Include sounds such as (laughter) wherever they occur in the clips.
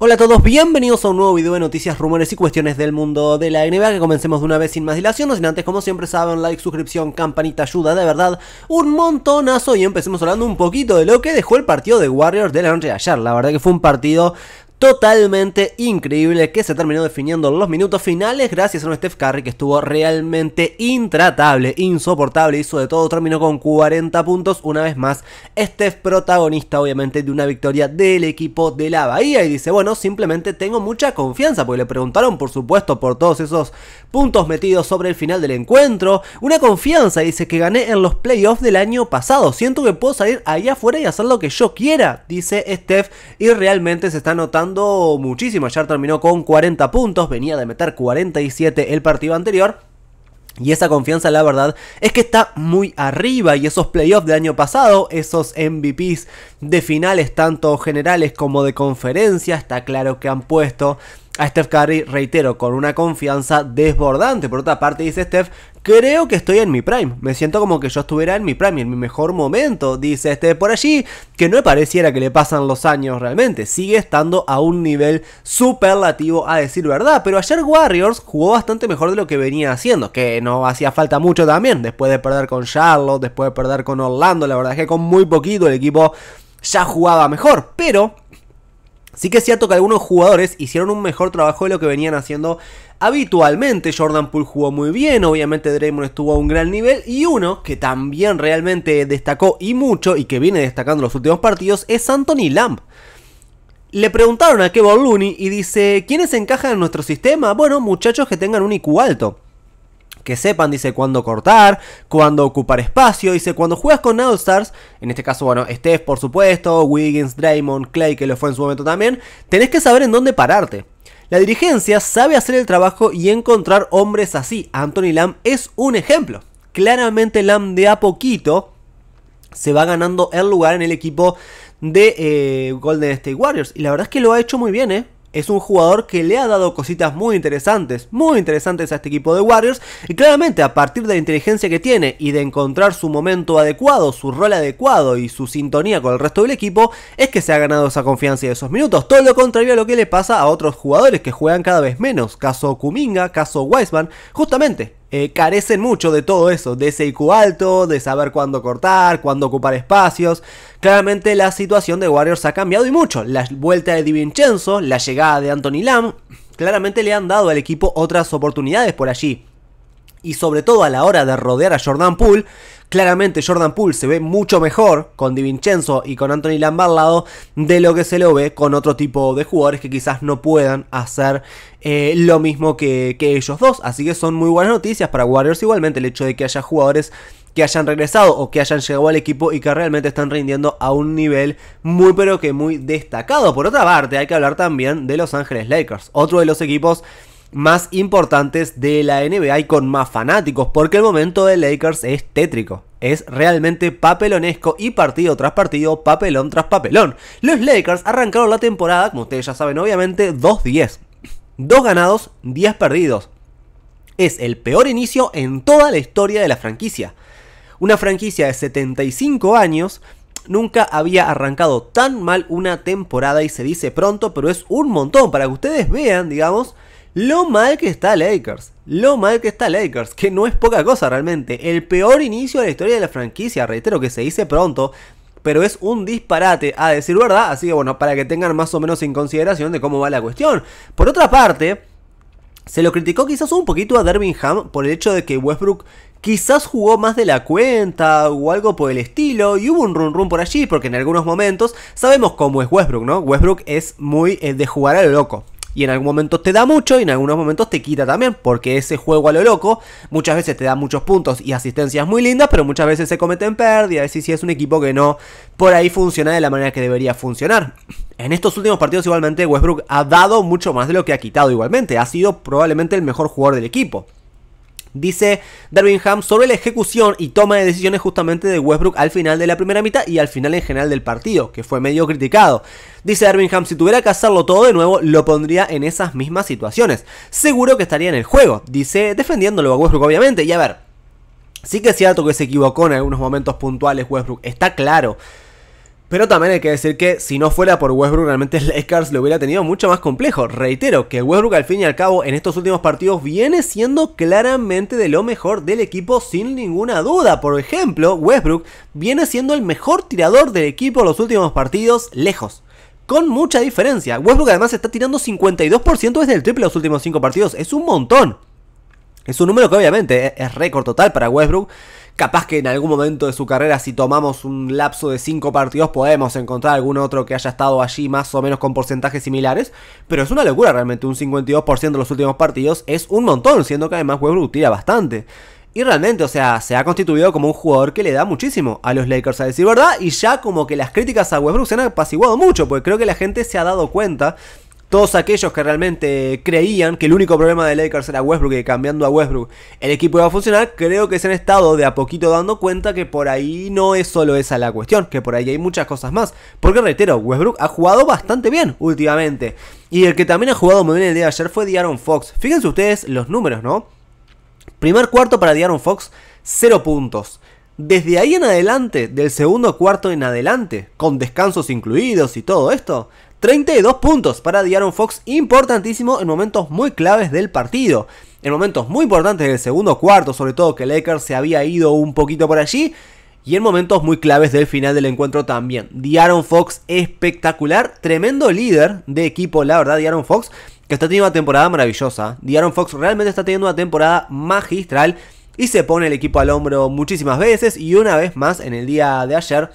Hola a todos, bienvenidos a un nuevo video de noticias, rumores y cuestiones del mundo de la NBA que comencemos de una vez sin más dilación, no sin antes como siempre saben, like, suscripción, campanita, ayuda de verdad, un montonazo y empecemos hablando un poquito de lo que dejó el partido de Warriors de la noche de ayer, la verdad que fue un partido totalmente increíble que se terminó definiendo los minutos finales gracias a un Steph Curry que estuvo realmente intratable, insoportable, hizo de todo, terminó con 40 puntos una vez más. Steph protagonista obviamente de una victoria del equipo de la Bahía y dice, bueno, simplemente tengo mucha confianza porque le preguntaron por supuesto por todos esos puntos metidos sobre el final del encuentro, una confianza dice que gané en los playoffs del año pasado, siento que puedo salir allá afuera y hacer lo que yo quiera, dice Steph y realmente se está notando muchísimo. Ayer terminó con 40 puntos, venía de meter 47 el partido anterior. Y esa confianza, la verdad, es que está muy arriba. Y esos playoffs del año pasado, esos MVPs de finales, tanto generales como de conferencia, está claro que han puesto a Steph Curry, reitero, con una confianza desbordante. Por otra parte, dice Steph, creo que estoy en mi prime. Me siento como que yo estuviera en mi prime, en mi mejor momento, dice este por allí, que no pareciera que le pasan los años realmente. Sigue estando a un nivel superlativo a decir verdad, pero ayer Warriors jugó bastante mejor de lo que venía haciendo, que no hacía falta mucho también, después de perder con Charlotte, después de perder con Orlando, la verdad es que con muy poquito el equipo ya jugaba mejor, pero Sí que es cierto que algunos jugadores hicieron un mejor trabajo de lo que venían haciendo habitualmente. Jordan Poole jugó muy bien, obviamente Draymond estuvo a un gran nivel. Y uno que también realmente destacó y mucho y que viene destacando los últimos partidos es Anthony Lamb. Le preguntaron a Kevin Looney y dice, ¿quiénes encajan en nuestro sistema? Bueno, muchachos que tengan un IQ alto que sepan, dice cuándo cortar, cuándo ocupar espacio, dice cuando juegas con All-Stars, en este caso, bueno, Steph por supuesto, Wiggins, Draymond, Clay que lo fue en su momento también, tenés que saber en dónde pararte. La dirigencia sabe hacer el trabajo y encontrar hombres así. Anthony Lamb es un ejemplo. Claramente Lamb de a poquito se va ganando el lugar en el equipo de eh, Golden State Warriors. Y la verdad es que lo ha hecho muy bien, ¿eh? es un jugador que le ha dado cositas muy interesantes, muy interesantes a este equipo de Warriors y claramente a partir de la inteligencia que tiene y de encontrar su momento adecuado, su rol adecuado y su sintonía con el resto del equipo, es que se ha ganado esa confianza y esos minutos. Todo lo contrario a lo que le pasa a otros jugadores que juegan cada vez menos, caso Kuminga, caso Wiseman, justamente eh, carecen mucho de todo eso, de ese IQ alto, de saber cuándo cortar, cuándo ocupar espacios. Claramente la situación de Warriors ha cambiado y mucho. La vuelta de Di Vincenzo, la llegada de Anthony Lamb, claramente le han dado al equipo otras oportunidades por allí y sobre todo a la hora de rodear a Jordan Poole, claramente Jordan Poole se ve mucho mejor con Di Vincenzo y con Anthony Lambert lado de lo que se lo ve con otro tipo de jugadores que quizás no puedan hacer eh, lo mismo que, que ellos dos. Así que son muy buenas noticias para Warriors igualmente el hecho de que haya jugadores que hayan regresado o que hayan llegado al equipo y que realmente están rindiendo a un nivel muy pero que muy destacado. Por otra parte, hay que hablar también de Los Ángeles Lakers, otro de los equipos más importantes de la NBA y con más fanáticos, porque el momento de Lakers es tétrico. Es realmente papelonesco y partido tras partido, papelón tras papelón. Los Lakers arrancaron la temporada, como ustedes ya saben, obviamente 2-10. Dos ganados, 10 perdidos. Es el peor inicio en toda la historia de la franquicia. Una franquicia de 75 años nunca había arrancado tan mal una temporada y se dice pronto, pero es un montón para que ustedes vean, digamos, lo mal que está Lakers. Lo mal que está Lakers, que no es poca cosa realmente. El peor inicio de la historia de la franquicia, reitero que se dice pronto, pero es un disparate a decir verdad. Así que bueno, para que tengan más o menos en consideración de cómo va la cuestión. Por otra parte, se lo criticó quizás un poquito a Dermingham por el hecho de que Westbrook quizás jugó más de la cuenta o algo por el estilo y hubo un run run por allí porque en algunos momentos sabemos cómo es Westbrook, ¿no? Westbrook es muy eh, de jugar a lo loco y en algún momento te da mucho y en algunos momentos te quita también, porque ese juego a lo loco muchas veces te da muchos puntos y asistencias muy lindas, pero muchas veces se cometen pérdidas y si es un equipo que no por ahí funciona de la manera que debería funcionar. En estos últimos partidos igualmente Westbrook ha dado mucho más de lo que ha quitado igualmente, ha sido probablemente el mejor jugador del equipo dice Darwin sobre la ejecución y toma de decisiones justamente de Westbrook al final de la primera mitad y al final en general del partido, que fue medio criticado. Dice Darwin si tuviera que hacerlo todo de nuevo, lo pondría en esas mismas situaciones. Seguro que estaría en el juego, dice defendiéndolo a Westbrook obviamente. Y a ver, sí que es cierto que se equivocó en algunos momentos puntuales Westbrook, está claro. Pero también hay que decir que si no fuera por Westbrook, realmente Lakers lo hubiera tenido mucho más complejo. Reitero que Westbrook al fin y al cabo en estos últimos partidos viene siendo claramente de lo mejor del equipo sin ninguna duda. Por ejemplo, Westbrook viene siendo el mejor tirador del equipo los últimos partidos lejos con mucha diferencia. Westbrook además está tirando 52% desde el triple los últimos 5 partidos. Es un montón. Es un número que obviamente e-, es récord total para Westbrook. Capaz que en algún momento de su carrera, si tomamos un lapso de 5 partidos, podemos encontrar algún otro que haya estado allí más o menos con porcentajes similares. Pero es una locura realmente, un 52% de los últimos partidos es un montón, siendo que además Westbrook tira bastante. Y realmente, o sea, se ha constituido como un jugador que le da muchísimo a los Lakers, a decir verdad. Y ya como que las críticas a Westbrook se han apaciguado mucho, porque creo que la gente se ha dado cuenta todos aquellos que realmente creían que el único problema de Lakers era Westbrook y que cambiando a Westbrook el equipo iba a funcionar, creo que se han estado de a poquito dando cuenta que por ahí no es solo esa la cuestión, que por ahí hay muchas cosas más. Porque reitero, Westbrook ha jugado bastante bien últimamente. Y el que también ha jugado muy bien el día de ayer fue Diaron Fox. Fíjense ustedes los números, ¿no? Primer cuarto para Diaron Fox, 0 puntos. Desde ahí en adelante, del segundo cuarto en adelante, con descansos incluidos y todo esto, 32 puntos para Diaron Fox, importantísimo en momentos muy claves del partido. En momentos muy importantes del segundo cuarto, sobre todo que Lakers se había ido un poquito por allí. Y en momentos muy claves del final del encuentro también. Diaron Fox espectacular, tremendo líder de equipo, la verdad, Diaron Fox, que está teniendo una temporada maravillosa. Diaron Fox realmente está teniendo una temporada magistral y se pone el equipo al hombro muchísimas veces y una vez más en el día de ayer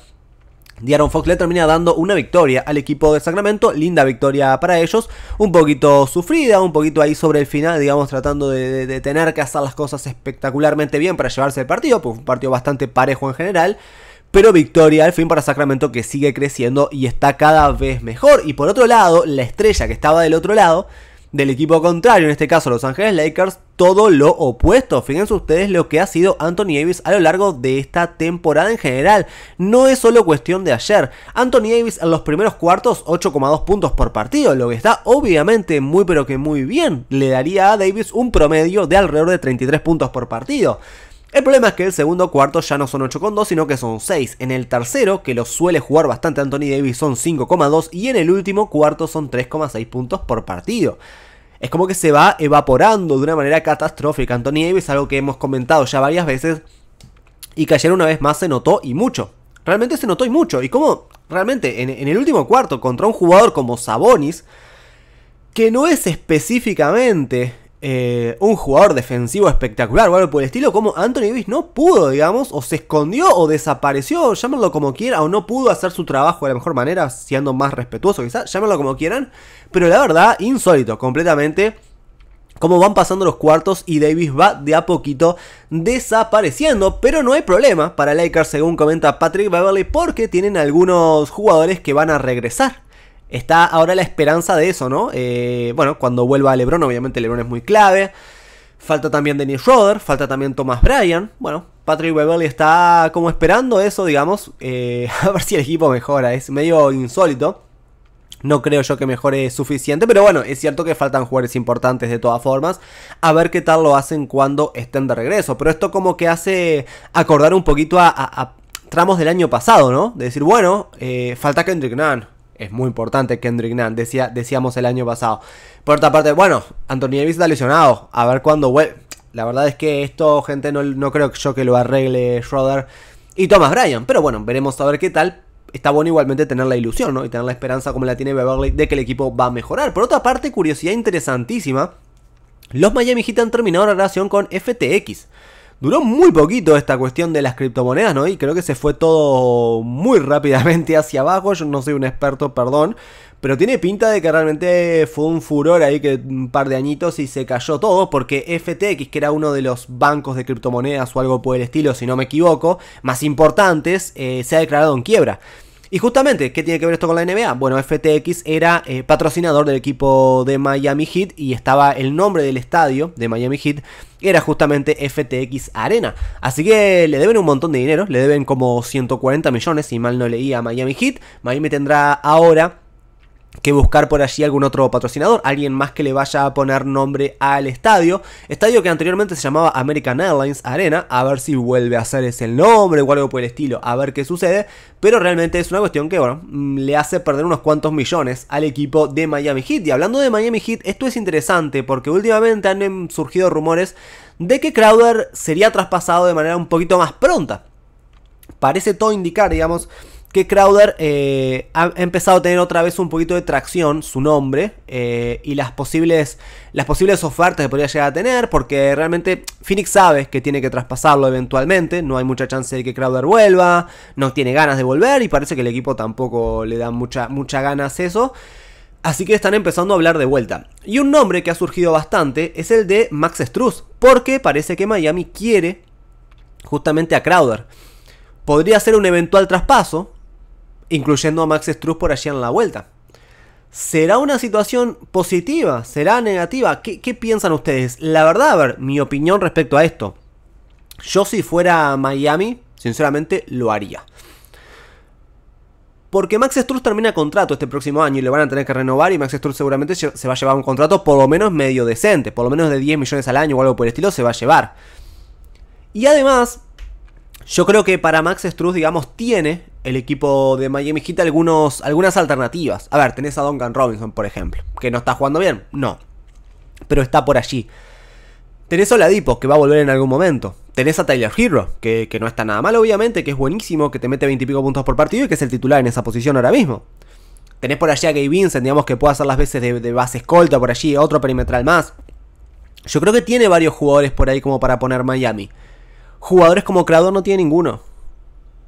Diaron Fox le termina dando una victoria al equipo de Sacramento, linda victoria para ellos, un poquito sufrida, un poquito ahí sobre el final, digamos, tratando de, de tener que hacer las cosas espectacularmente bien para llevarse el partido, pues un partido bastante parejo en general. Pero victoria al fin para Sacramento que sigue creciendo y está cada vez mejor. Y por otro lado, la estrella que estaba del otro lado, del equipo contrario, en este caso Los Ángeles Lakers, todo lo opuesto. Fíjense ustedes lo que ha sido Anthony Davis a lo largo de esta temporada en general. No es solo cuestión de ayer. Anthony Davis en los primeros cuartos 8,2 puntos por partido, lo que está obviamente muy pero que muy bien. Le daría a Davis un promedio de alrededor de 33 puntos por partido. El problema es que el segundo cuarto ya no son 8,2 sino que son 6. En el tercero, que lo suele jugar bastante Anthony Davis, son 5,2 y en el último cuarto son 3,6 puntos por partido. Es como que se va evaporando de una manera catastrófica Anthony Davis, algo que hemos comentado ya varias veces y que ayer una vez más se notó y mucho. Realmente se notó y mucho. Y como realmente en, en el último cuarto contra un jugador como Sabonis, que no es específicamente eh, un jugador defensivo espectacular bueno por el estilo, como Anthony Davis no pudo, digamos, o se escondió o desapareció, llámalo como quieran, o no pudo hacer su trabajo de la mejor manera, siendo más respetuoso quizás, llámalo como quieran, pero la verdad, insólito, completamente. Como van pasando los cuartos y Davis va de a poquito desapareciendo, pero no hay problema para Lakers según comenta Patrick Beverly porque tienen algunos jugadores que van a regresar está ahora la esperanza de eso, ¿no? Eh, bueno, cuando vuelva LeBron, obviamente LeBron es muy clave. Falta también Dennis Roder, falta también Thomas Bryan. Bueno, Patrick le está como esperando eso, digamos. Eh, (laughs) a ver si el equipo mejora, es medio insólito. No creo yo que mejore suficiente, pero bueno, es cierto que faltan jugadores importantes de todas formas. A ver qué tal lo hacen cuando estén de regreso. Pero esto como que hace acordar un poquito a, tramos del año pasado, ¿no? De decir, bueno, eh, falta Kendrick Nunn es muy importante Kendrick Nunn, decía, decíamos el año pasado. Por otra parte, bueno, Anthony Davis está lesionado, a ver cuándo vuelve. La verdad es que esto, gente, no, creo creo yo que lo arregle Schroeder y Thomas Bryan, pero bueno, veremos a ver qué tal. Está bueno igualmente tener la ilusión, ¿no? Y tener la esperanza como la tiene Beverly de que el equipo va a mejorar. Por otra parte, curiosidad interesantísima, los Miami Heat han terminado la relación con FTX. Duró muy poquito esta cuestión de las criptomonedas, ¿no? Y creo que se fue todo muy rápidamente hacia abajo. Yo no soy un experto, perdón. Pero tiene pinta de que realmente fue un furor ahí que un par de añitos y se cayó todo porque FTX, que era uno de los bancos de criptomonedas o algo por el estilo, si no me equivoco, más importantes, eh, se ha declarado en quiebra. Y justamente, ¿qué tiene que ver esto con la NBA? Bueno, FTX era eh, patrocinador del equipo de Miami Heat y estaba el nombre del estadio de Miami Heat, era justamente FTX Arena. Así que le deben un montón de dinero, le deben como 140 millones, si mal no leía Miami Heat. Miami tendrá ahora que buscar por allí algún otro patrocinador, alguien más que le vaya a poner nombre al estadio, estadio que anteriormente se llamaba American Airlines Arena, a ver si vuelve a ser ese el nombre o algo por el estilo, a ver qué sucede, pero realmente es una cuestión que, bueno, mm, le hace perder unos cuantos millones al equipo de Miami Heat. Y hablando de Miami Heat, esto es interesante porque últimamente han em, surgido rumores de que Crowder sería traspasado de manera un poquito más pronta. Parece todo indicar, digamos, que Crowder eh, ha empezado a tener otra vez un poquito de tracción, su nombre, eh, y las posibles, las posibles ofertas que podría llegar a tener, porque realmente Phoenix sabe que tiene que traspasarlo eventualmente, no hay mucha chance de que Crowder vuelva, no tiene ganas de volver, y parece que el equipo tampoco le da mucha, mucha ganas eso. Así que están empezando a hablar de vuelta. Y un nombre que ha surgido bastante es el de Max Struz, porque parece que Miami quiere justamente a Crowder. Podría ser un eventual traspaso, incluyendo a Max Struz por allí en la vuelta. ¿Será una situación positiva? ¿Será negativa? ¿Qué, piensan ustedes? La verdad, a ver, mi opinión respecto a esto. Yo si fuera a Miami, sinceramente lo haría. Porque Max Struz termina contrato este próximo año y lo van a tener que renovar y Max Struz seguramente se va a llevar un contrato por lo menos medio decente, por lo menos de 10 millones al año o algo por el estilo se va a llevar. Y además, yo creo que para Max Struz, digamos, tiene el equipo de Miami Heat algunos, algunas alternativas. A ver, tenés a Duncan Robinson, por ejemplo, que no está jugando bien, no, pero está por allí. Tenés a Oladipo, que va a volver en algún momento. Tenés a Tyler Hero, que, no está nada mal, obviamente, que es buenísimo, que te mete 20 pico puntos por partido y que es el titular en esa posición ahora mismo. Tenés por allí a Gabe Vincent, digamos, que puede hacer las veces de, base escolta por allí, otro perimetral más. Yo creo que tiene varios jugadores por ahí como para poner Miami. Jugadores como creador no tiene ninguno.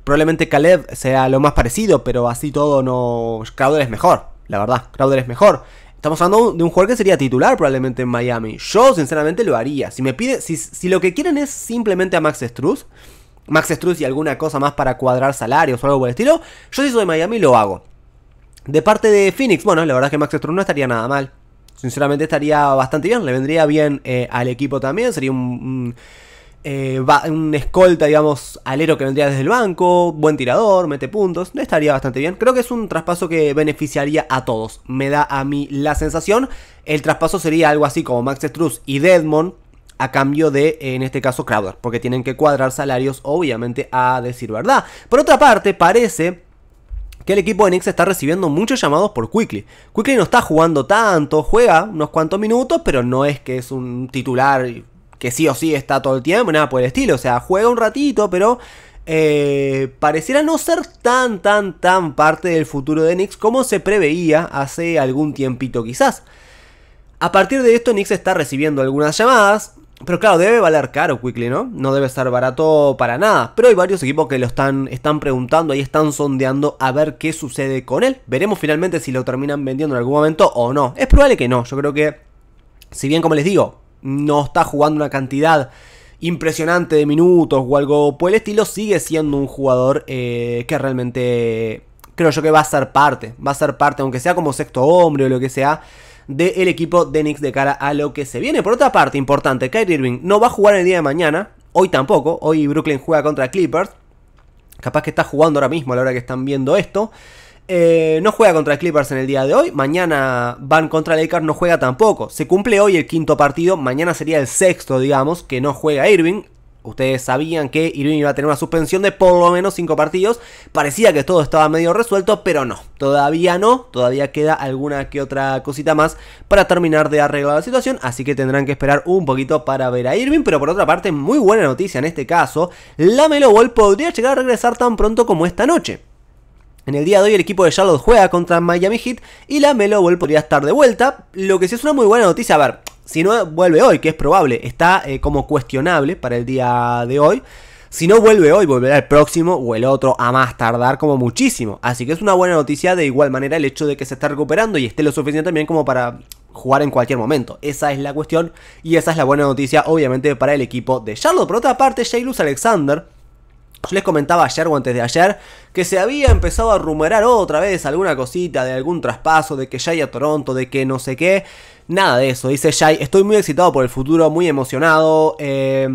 Probablemente Caleb sea lo más parecido, pero así todo no. Crowder es mejor, la verdad. Crowder es mejor. Estamos hablando de un jugador que sería titular probablemente en Miami. Yo, sinceramente, lo haría. Si me pide, si, lo que quieren es simplemente a Max Struz, Max Struz y alguna cosa más para cuadrar salarios o algo por el estilo, yo si soy de Miami lo hago. De parte de Phoenix, bueno, la verdad es que Max Struz no estaría nada mal. Sinceramente estaría bastante bien, le vendría bien eh, al equipo también, sería un eh, un escolta, digamos, alero que vendría desde el banco, buen tirador, mete puntos, estaría bastante bien. Creo que es un traspaso que beneficiaría a todos, me da a mí la sensación. El traspaso sería algo así como Max Struz y Deadmond a cambio de, en este caso, Crowder, porque tienen que cuadrar salarios, obviamente, a decir verdad. Por otra parte, parece que el equipo de Knicks está recibiendo muchos llamados por Quickly. Quickly no está jugando tanto, juega unos cuantos minutos, pero no es que es un titular que sí o sí está todo el tiempo, nada por el estilo. O sea, juega un ratito, pero eh, pareciera no ser tan, tan, tan parte del futuro de Nix como se preveía hace algún tiempito quizás. A partir de esto, Nix está recibiendo algunas llamadas. Pero claro, debe valer caro Quickly, ¿no? No debe ser barato para nada. Pero hay varios equipos que lo están, están preguntando y están sondeando a ver qué sucede con él. Veremos finalmente si lo terminan vendiendo en algún momento o no. Es probable que no. Yo creo que, si bien como les digo, no está jugando una cantidad impresionante de minutos o algo por el estilo, sigue siendo un jugador eh, que realmente creo yo que va a ser parte, va a ser parte, aunque sea como sexto hombre o lo que sea, del equipo de Knicks de cara a lo que se viene. Por otra parte, importante, Kyrie Irving no va a jugar el día de mañana, hoy tampoco, hoy Brooklyn juega contra Clippers, capaz que está jugando ahora mismo a la hora que están viendo esto. Eh, no juega contra Clippers en el día de hoy. Mañana van contra Lakers, no juega tampoco. Se cumple hoy el quinto partido. Mañana sería el sexto, digamos, que no juega Irving. Ustedes sabían que Irving iba a tener una suspensión de por lo menos cinco partidos. Parecía que todo estaba medio resuelto, pero no. Todavía no. Todavía queda alguna que otra cosita más para terminar de arreglar la situación. Así que tendrán que esperar un poquito para ver a Irving. Pero por otra parte, muy buena noticia en este caso. La Melo Ball podría llegar a regresar tan pronto como esta noche. En el día de hoy el equipo de Charlotte juega contra Miami Heat y la Melo podría estar de vuelta, lo que sí es una muy buena noticia. A ver, si no vuelve hoy, que es probable, está eh, como cuestionable para el día de hoy. Si no vuelve hoy, volverá el próximo o el otro a más tardar como muchísimo. Así que es una buena noticia de igual manera el hecho de que se está recuperando y esté lo suficiente también como para jugar en cualquier momento. Esa es la cuestión y esa es la buena noticia obviamente para el equipo de Charlotte. Por otra parte, Jaylus Alexander les comentaba ayer o antes de ayer que se había empezado a rumorar otra vez alguna cosita de algún traspaso, de que ya a Toronto, de que no sé qué. Nada de eso, dice Jay. Estoy muy excitado por el futuro, muy emocionado. Eh,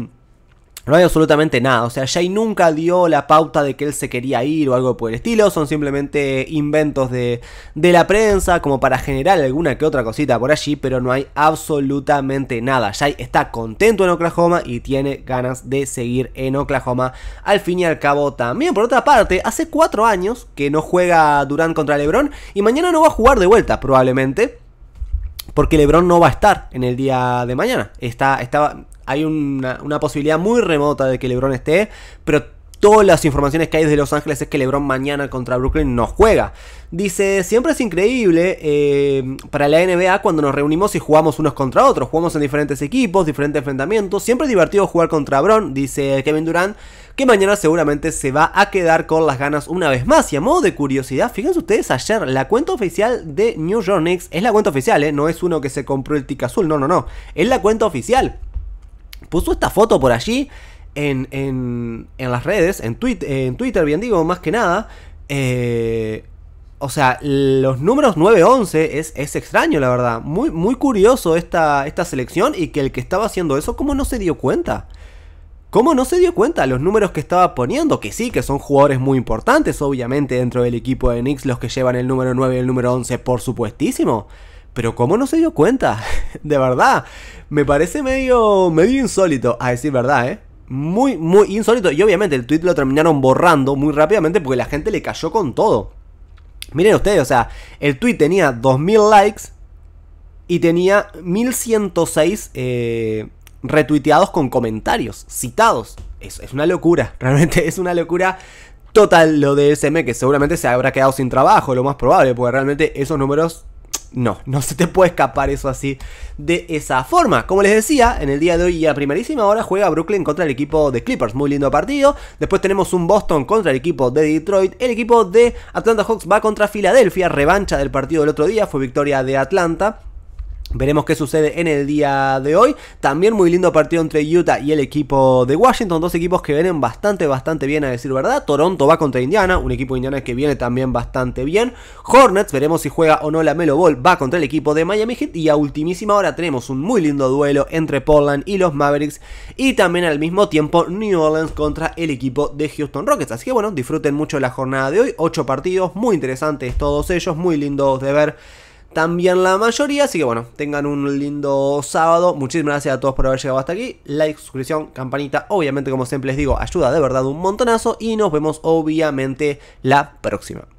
no hay absolutamente nada, o sea, Jay nunca dio la pauta de que él se quería ir o algo por el estilo, son simplemente inventos de, la prensa como para generar alguna que otra cosita por allí, pero no hay absolutamente nada. Jay está contento en Oklahoma y tiene ganas de seguir en Oklahoma. Al fin y al cabo también, por otra parte, hace cuatro años que no juega Durant contra Lebron y mañana no va a jugar de vuelta probablemente porque LeBron no va a estar en el día de mañana. Está, estaba, hay una, posibilidad muy remota de que LeBron esté, pero todas las informaciones que hay desde Los Ángeles es que LeBron mañana contra Brooklyn no juega. Dice, siempre es increíble eh, para la NBA cuando nos reunimos y jugamos unos contra otros. Jugamos en diferentes equipos, diferentes enfrentamientos. Siempre es divertido jugar contra LeBron, dice Kevin Durant, que mañana seguramente se va a quedar con las ganas una vez más. Y a modo de curiosidad, fíjense ustedes ayer, la cuenta oficial de New York Knicks es la cuenta oficial, ¿eh? no es uno que se compró el tic azul, no, no, no. Es la cuenta oficial puso esta foto por allí en, en, las redes, en, en Twitter, bien digo, más que nada. Eh, o sea, los números 9-11 es, es, extraño, la verdad. Muy, muy curioso esta, esta selección y que el que estaba haciendo eso, ¿cómo no se dio cuenta? ¿Cómo no se dio cuenta los números que estaba poniendo? Que sí, que son jugadores muy importantes, obviamente, dentro del equipo de Knicks, los que llevan el número 9 y el número 11, por supuestísimo. Pero ¿cómo no se dio cuenta? (laughs) de verdad, me parece medio, medio insólito, a decir verdad, ¿eh? Muy, muy insólito. Y obviamente el tweet lo terminaron borrando muy rápidamente porque la gente le cayó con todo. Miren ustedes, o sea, el tweet tenía 2.000 likes y tenía 1.106 eh, retuiteados con comentarios, citados. eso es una locura, (laughs) realmente es una locura total lo de SM, que seguramente se habrá quedado sin trabajo, lo más probable, porque realmente esos números no, no se te puede escapar eso así de esa forma. Como les decía, en el día de hoy ya a primerísima hora juega Brooklyn contra el equipo de Clippers, muy lindo partido. Después tenemos un Boston contra el equipo de Detroit. El equipo de Atlanta Hawks va contra Filadelfia, revancha del partido del otro día, fue victoria de Atlanta. Veremos qué sucede en el día de hoy. También muy lindo partido entre Utah y el equipo de Washington. Dos equipos que vienen bastante, bastante bien a decir verdad. Toronto va contra Indiana, un equipo de Indiana que viene también bastante bien. Hornets, veremos si juega o no la Melo Ball, va contra el equipo de Miami Heat. Y a ultimísima hora tenemos un muy lindo duelo entre Portland y los Mavericks. Y también al mismo tiempo New Orleans contra el equipo de Houston Rockets. Así que bueno, disfruten mucho la jornada de hoy. Ocho partidos, muy interesantes todos ellos, muy lindos de ver también la mayoría. Así que bueno, tengan un lindo sábado. Muchísimas gracias a todos por haber llegado hasta aquí. Like, suscripción, campanita. Obviamente, como siempre les digo, ayuda de verdad un montonazo. Y nos vemos obviamente la próxima.